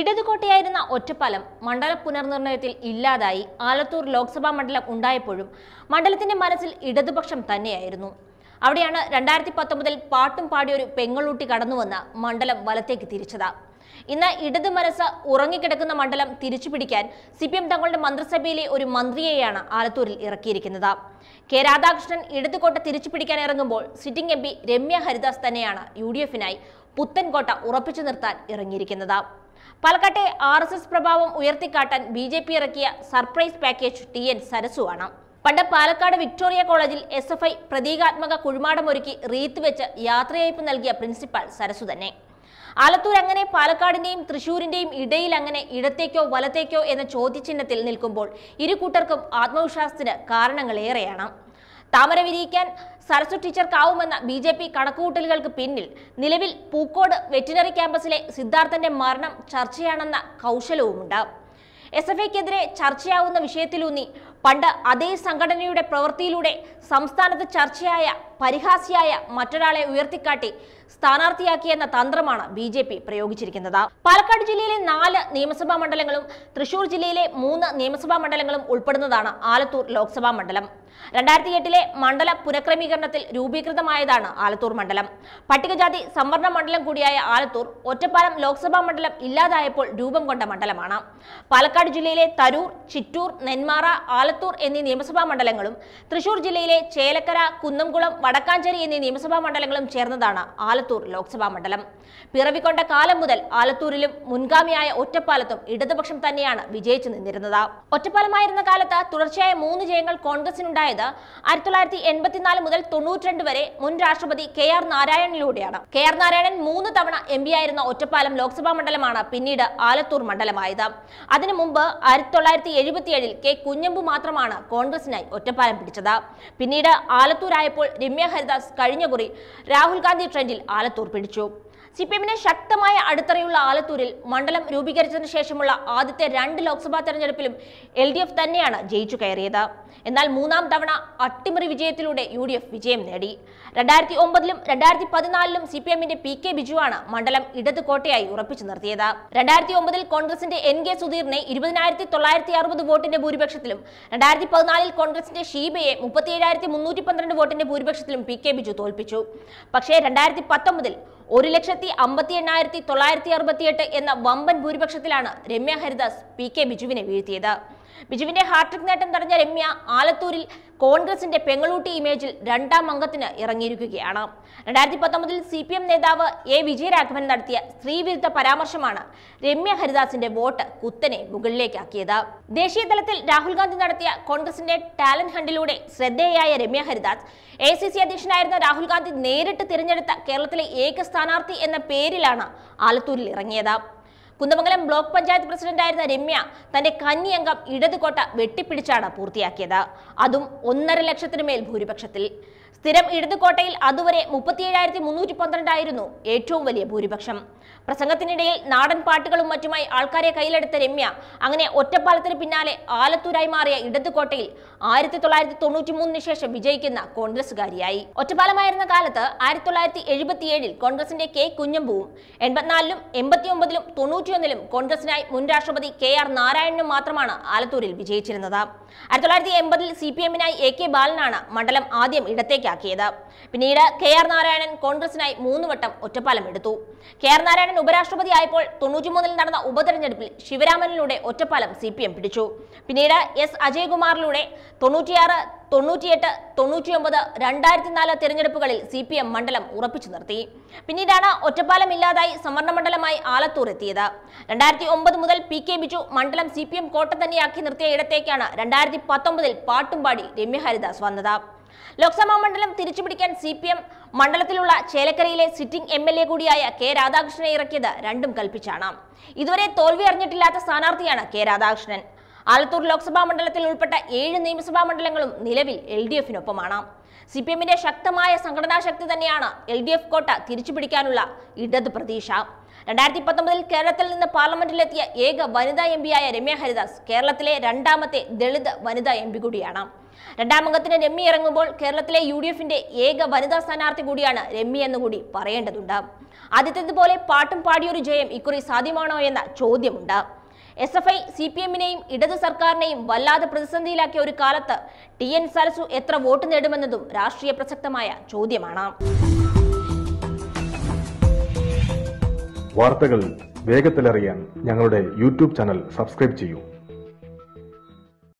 ഇടതുകോട്ടയായിരുന്ന ഒറ്റപ്പാലം മണ്ഡല പുനർനിർണയത്തിൽ ഇല്ലാതായി ആലത്തൂർ ലോക്സഭാ മണ്ഡലം ഉണ്ടായപ്പോഴും മണ്ഡലത്തിന്റെ മനസ്സിൽ ഇടതുപക്ഷം തന്നെയായിരുന്നു അവിടെയാണ് രണ്ടായിരത്തി പത്തൊമ്പതിൽ പാട്ടും പാടിയൊരു പെങ്ങളൂട്ടി കടന്നുവന്ന് മണ്ഡലം വലത്തേക്ക് തിരിച്ചത് ഇന്ന് ഇടതു മനസ്സ് ഉറങ്ങിക്കിടക്കുന്ന മണ്ഡലം തിരിച്ചു പിടിക്കാൻ സി പി എം തങ്ങളുടെ മന്ത്രിസഭയിലെ ഒരു മന്ത്രിയെയാണ് ആലത്തൂരിൽ ഇറക്കിയിരിക്കുന്നത് കെ രാധാകൃഷ്ണൻ ഇടതുകോട്ട തിരിച്ചു പിടിക്കാൻ ഇറങ്ങുമ്പോൾ sitting M P Ramya Haridas തന്നെയാണ് യു ഡി എഫിനായി പുത്തൻകോട്ട ഉറപ്പിച്ചു നിർത്താൻ ഇറങ്ങിയിരിക്കുന്നത് പാലക്കാട്ടെ ആർ എസ് എസ് പ്രഭാവം ഉയർത്തിക്കാട്ടാൻ ബി ജെ പി ഇറക്കിയ സർപ്രൈസ് പാക്കേജ് ടി എൻ സരസുവാണ് പണ്ട് പാലക്കാട് വിക്ടോറിയ കോളേജിൽ എസ് എഫ് ഐ പ്രതീകാത്മക കുഴിമാടമൊരുക്കി റീത്ത് വെച്ച് യാത്രയയപ്പ് നൽകിയ പ്രിൻസിപ്പാൾ സരസു തന്നെ ആലത്തൂർ അങ്ങനെ പാലക്കാടിന്റെയും തൃശൂരിന്റെയും ഇടയിൽ അങ്ങനെ ഇടത്തേക്കോ വലത്തേക്കോ എന്ന ചോദ്യചിഹ്നത്തിൽ നിൽക്കുമ്പോൾ ഇരു കൂട്ടർക്കും ആത്മവിശ്വാസത്തിന് കാരണങ്ങളേറെയാണ് താമര വിരിയിക്കാൻ സരസു ടീച്ചർക്കാവുമെന്ന ബി ജെ പി കണക്കുകൂട്ടലുകൾക്ക് പിന്നിൽ നിലവിൽ പൂക്കോട് വെറ്റിനറി ക്യാമ്പസിലെ സിദ്ധാർത്ഥന്റെ മരണം ചർച്ചയാണെന്ന കൗശലവുമുണ്ട് എസ് എഫ് ഐക്കെതിരെ ചർച്ചയാവുന്ന വിഷയത്തിലൂന്നി പണ്ട് അതേ സംഘടനയുടെ പ്രവൃത്തിയിലൂടെ സംസ്ഥാനത്ത് ചർച്ചയായ പരിഹാസിയായ മറ്റൊരാളെ ഉയർത്തിക്കാട്ടി സ്ഥാനാർത്ഥിയാക്കിയെന്ന തന്ത്രമാണ് ബി ജെ പി പ്രയോഗിച്ചിരിക്കുന്നത് പാലക്കാട് ജില്ലയിലെ നാല് നിയമസഭാ മണ്ഡലങ്ങളും തൃശൂർ ജില്ലയിലെ മൂന്ന് നിയമസഭാ മണ്ഡലങ്ങളും ഉൾപ്പെടുന്നതാണ് ആലത്തൂർ ലോക്സഭാ മണ്ഡലം രണ്ടായിരത്തി എട്ടിലെ മണ്ഡല പുനഃക്രമീകരണത്തിൽ രൂപീകൃതമായതാണ് ആലത്തൂർ മണ്ഡലം പട്ടികജാതി സംവരണ മണ്ഡലം കൂടിയായ ആലത്തൂർ ഒറ്റപ്പാലം ലോക്സഭാ മണ്ഡലം ഇല്ലാതായപ്പോൾ രൂപം കൊണ്ട മണ്ഡലമാണ് പാലക്കാട് ജില്ലയിലെ തരൂർ ചിറ്റൂർ നെന്മാറ ആലത്തൂർ എന്നീ നിയമസഭാ മണ്ഡലങ്ങളും തൃശൂർ ജില്ലയിലെ ചേലക്കര കുന്നംകുളം വടക്കാഞ്ചേരി എന്നീ നിയമസഭാ മണ്ഡലങ്ങളും ചേർന്നതാണ് ആലത്തൂർ ലോക്സഭാ മണ്ഡലം പിറവിക്കൊണ്ട കാലം മുതൽ ആലത്തൂരിലും മുൻഗാമിയായ ഒറ്റപ്പാലത്തും ഇടതുപക്ഷം തന്നെയാണ് വിജയിച്ചു നിന്നിരുന്നത് ഒറ്റപ്പാലമായിരുന്ന കാലത്ത് തുടർച്ചയായ മൂന്ന് ജയങ്ങൾ കോൺഗ്രസിനുണ്ടായി ഉണ്ടായത് ആയിരത്തി തൊള്ളായിരത്തി എൺപത്തിനാല് മുതൽ തൊണ്ണൂറ്റിരണ്ട് വരെ മുൻ രാഷ്ട്രപതി കെ ആർ നാരായണനിലൂടെയാണ് കെ ആർ നാരായണൻ മൂന്ന് തവണ എം പി ആയിരുന്ന ഒറ്റപ്പാലം ലോക്സഭാ മണ്ഡലമാണ് പിന്നീട് ആലത്തൂർ മണ്ഡലമായത് അതിനു മുമ്പ് ആയിരത്തി തൊള്ളായിരത്തി എഴുപത്തിയേഴിൽ കെ കുഞ്ഞമ്പു മാത്രമാണ് കോൺഗ്രസിനായി ഒറ്റപ്പാലം പിടിച്ചത് പിന്നീട് ആലത്തൂരായപ്പോൾ രമ്യ ഹരിദാസ് കഴിഞ്ഞ കുറി രാഹുൽ ഗാന്ധി ട്രെൻഡിൽ ആലത്തൂർ പിടിച്ചു സി പി എമ്മിന് ശക്തമായ അടിത്തറയുള്ള ആലത്തൂരിൽ മണ്ഡലം രൂപീകരിച്ചതിനു ശേഷമുള്ള ആദ്യത്തെ രണ്ട് ലോക്സഭാ തെരഞ്ഞെടുപ്പിലും എൽ ഡി എഫ് തന്നെയാണ് ജയിച്ചു കയറിയത് എന്നാൽ മൂന്നാം തവണ അട്ടിമറി വിജയത്തിലൂടെ യു ഡി എഫ് വിജയം നേടി രണ്ടായിരത്തി ഒമ്പതിലും രണ്ടായിരത്തി പതിനാലിലും സി പി എമ്മിന്റെ പി കെ ബിജുവാണ് മണ്ഡലം ഇടത് കോട്ടയായി ഉറപ്പിച്ചു നിർത്തിയത് രണ്ടായിരത്തി ഒമ്പതിൽ കോൺഗ്രസിന്റെ എൻ കെ സുധീറിനെ ഇരുപതിനായിരത്തി തൊള്ളായിരത്തി അറുപത് വോട്ടിന്റെ ഭൂരിപക്ഷത്തിലും രണ്ടായിരത്തി പതിനാലിൽ കോൺഗ്രസിന്റെ ഷീബയെ ഏഴായിരത്തി മുന്നൂറ്റി പന്ത്രണ്ട് വോട്ടിന്റെ ഭൂരിപക്ഷത്തിലും പി കെ ബിജു തോൽപ്പിച്ചു പക്ഷേ രണ്ടായിരത്തി പത്തൊമ്പതിൽ ഒരു ലക്ഷത്തി അമ്പത്തി എണ്ണായിരത്തി തൊള്ളായിരത്തി അറുപത്തിയെട്ട് എന്ന വമ്പൻ ഭൂരിപക്ഷത്തിലാണ് രമ്യ ഹരിദാസ് പി കെ ബിജുവിനെ വീഴ്ത്തിയത് ബിജുവിന്റെ ഹാർട്രിക് നേട്ടം തടഞ്ഞ രമ്യ ആലത്തൂരിൽ കോൺഗ്രസിന്റെ പെങ്ങളൂട്ടി ഇമേജിൽ രണ്ടാം അംഗത്തിന് ഇറങ്ങിയിരിക്കുകയാണ് രണ്ടായിരത്തി പത്തൊമ്പതിൽ സി പി എം നേതാവ് എ വിജയരാഘവൻ നടത്തിയ സ്ത്രീവിരുദ്ധ പരാമർശമാണ് രമ്യ ഹരിദാസിന്റെ വോട്ട് കുത്തനെ മുകളിലേക്കാക്കിയത് ദേശീയ തലത്തിൽ രാഹുൽ ഗാന്ധി നടത്തിയ കോൺഗ്രസിന്റെ ടാലന്റ് ഹണ്ടിലൂടെ ശ്രദ്ധേയായ Ramya Haridas A C C അധ്യക്ഷനായിരുന്ന രാഹുൽ ഗാന്ധി നേരിട്ട് തിരഞ്ഞെടുത്ത കേരളത്തിലെ ഏക സ്ഥാനാർത്ഥി എന്ന പേരിലാണ് ആലത്തൂരിൽ ഇറങ്ങിയത് കുന്നമംഗലം ബ്ലോക്ക് പഞ്ചായത്ത് പ്രസിഡന്റായിരുന്ന രമ്യ തന്റെ കന്നി അംഗം ഇടതുകോട്ട വെട്ടിപ്പിടിച്ചാണ് പൂർത്തിയാക്കിയത് അതും ഒന്നര ലക്ഷത്തിനു മേൽ ഭൂരിപക്ഷത്തിൽ സ്ഥിരം ഇടതുകോട്ടയിൽ അതുവരെ മുപ്പത്തിയേഴായിരത്തി മുന്നൂറ്റി പന്ത്രണ്ടായിരുന്നു ഏറ്റവും വലിയ ഭൂരിപക്ഷം പ്രസംഗത്തിനിടയിൽ നാടൻ പാട്ടുകളും മറ്റുമായി ആൾക്കാരെ കയ്യിലെടുത്ത രമ്യ അങ്ങനെ ഒറ്റപ്പാലത്തിന് പിന്നാലെ ആലത്തൂരായി മാറിയ ഇടതുകോട്ടയിൽ ആയിരത്തി തൊള്ളായിരത്തി തൊണ്ണൂറ്റി മൂന്നിന് ശേഷം വിജയിക്കുന്ന കോൺഗ്രസുകാരിയായി ഒറ്റപ്പാലമായിരുന്ന കാലത്ത് ആയിരത്തി തൊള്ളായിരത്തി എഴുപത്തിയേഴിൽ കോൺഗ്രസിന്റെ കെ കുഞ്ഞമ്പുവും എൺപത്തിനാലിലും എൺപത്തി ഒമ്പതിലും തൊണ്ണൂറ്റിയൊന്നിലും കോൺഗ്രസിനായി മുൻ രാഷ്ട്രപതി കെ ആർ നാരായണനും മാത്രമാണ് ആലത്തൂരിൽ വിജയിച്ചിരുന്നത് ആയിരത്തി തൊള്ളായിരത്തി എൺപതിൽ സി പി എമ്മിനായി എ കെ ബാലനാണ് മണ്ഡലം ആദ്യം ഇടത്തേക്കാക്കിയത് പിന്നീട് കെ ആർ നാരായണൻ കോൺഗ്രസിനായി മൂന്നുവട്ടം ഒറ്റപ്പാലം എടുത്തു കെ ആർ നാരായണൻ ഉപരാഷ്ട്രപതി ആയപ്പോൾ തൊണ്ണൂറ്റിമൂന്നിൽ നടന്ന ഉപതെരഞ്ഞെടുപ്പിൽ ശിവരാമനിലൂടെ ഒറ്റപ്പാലം സി പി എം പിടിച്ചു പിന്നീട് എസ് അജയ്കുമാറിലൂടെ തൊണ്ണൂറ്റിയാറ് തൊണ്ണൂറ്റിയെട്ട് തൊണ്ണൂറ്റിയൊമ്പത് രണ്ടായിരത്തി നാല് തിരഞ്ഞെടുപ്പുകളിൽ സി പി എം മണ്ഡലം ഉറപ്പിച്ചു നിർത്തി പിന്നീടാണ് ഒറ്റപ്പാലം ഇല്ലാതായി സംവരണ മണ്ഡലമായി ആലത്തൂർ എത്തിയത് രണ്ടായിരത്തി ഒമ്പത് മുതൽ പി കെ ബിജു മണ്ഡലം സി പി എം കോട്ട തന്നെയാക്കി നിർത്തിയ ഇടത്തേക്കാണ് രണ്ടായിരത്തി പത്തൊമ്പതിൽ പാട്ടുംപാടി രമ്യഹരിദാസ് ഹരിദാസ് വന്നത് ലോക്സഭാ മണ്ഡലം തിരിച്ചുപിടിക്കാൻ സി പി എം മണ്ഡലത്തിലുള്ള ചേലക്കരയിലെ സിറ്റിംഗ് എം എൽ എ കൂടിയായ കെ രാധാകൃഷ്ണനെ ഇറക്കിയത് രണ്ടും കൽപ്പിച്ചാണ് ഇതുവരെ തോൽവി അറിഞ്ഞിട്ടില്ലാത്ത സ്ഥാനാർത്ഥിയാണ് കെ രാധാകൃഷ്ണൻ ആലത്തൂർ ലോക്സഭാ മണ്ഡലത്തിൽ ഉൾപ്പെട്ട ഏഴ് നിയമസഭാ മണ്ഡലങ്ങളും നിലവിൽ എൽ ഡി എഫിനൊപ്പമാണ് സി പി എമ്മിന്റെ ശക്തമായ സംഘടനാ ശക്തി തന്നെയാണ് എൽ ഡി എഫ് കോട്ട തിരിച്ചുപിടിക്കാനുള്ള ഇടത് പ്രതീക്ഷ രണ്ടായിരത്തി പത്തൊമ്പതിൽ കേരളത്തിൽ നിന്ന് പാർലമെന്റിലെത്തിയ ഏക വനിതാ എം പിയായ രമ്യ ഹരിദാസ് കേരളത്തിലെ രണ്ടാമത്തെ ദളിത് വനിതാ എം പി കൂടിയാണ് രണ്ടാമംഗത്തിന് രമ്യ ഇറങ്ങുമ്പോൾ കേരളത്തിലെ യു ഡി എഫിന്റെ ഏക വനിതാ സ്ഥാനാർത്ഥി കൂടിയാണ് രമ്യ എന്നുകൂടി പറയേണ്ടതുണ്ട് ആദ്യത്തേതുപോലെ പാട്ടും പാടിയൊരു ജയം ഇക്കുറി സാധ്യമാണോ എന്ന ചോദ്യമുണ്ട് S F I C P എമ്മിനെയും ഇടത് സർക്കാരിനെയും വല്ലാതെ പ്രതിസന്ധിയിലാക്കിയ ഒരു കാലത്ത് ടി എൻ സരസു എത്ര വോട്ട് നേടുമെന്നതും രാഷ്ട്രീയ പ്രസക്തമായ ചോദ്യമാണ് വാർത്തകൾ വേഗത്തിലറിയാൻ ഞങ്ങളുടെ യൂട്യൂബ് ചാനൽ സബ്സ്ക്രൈബ് ചെയ്യൂ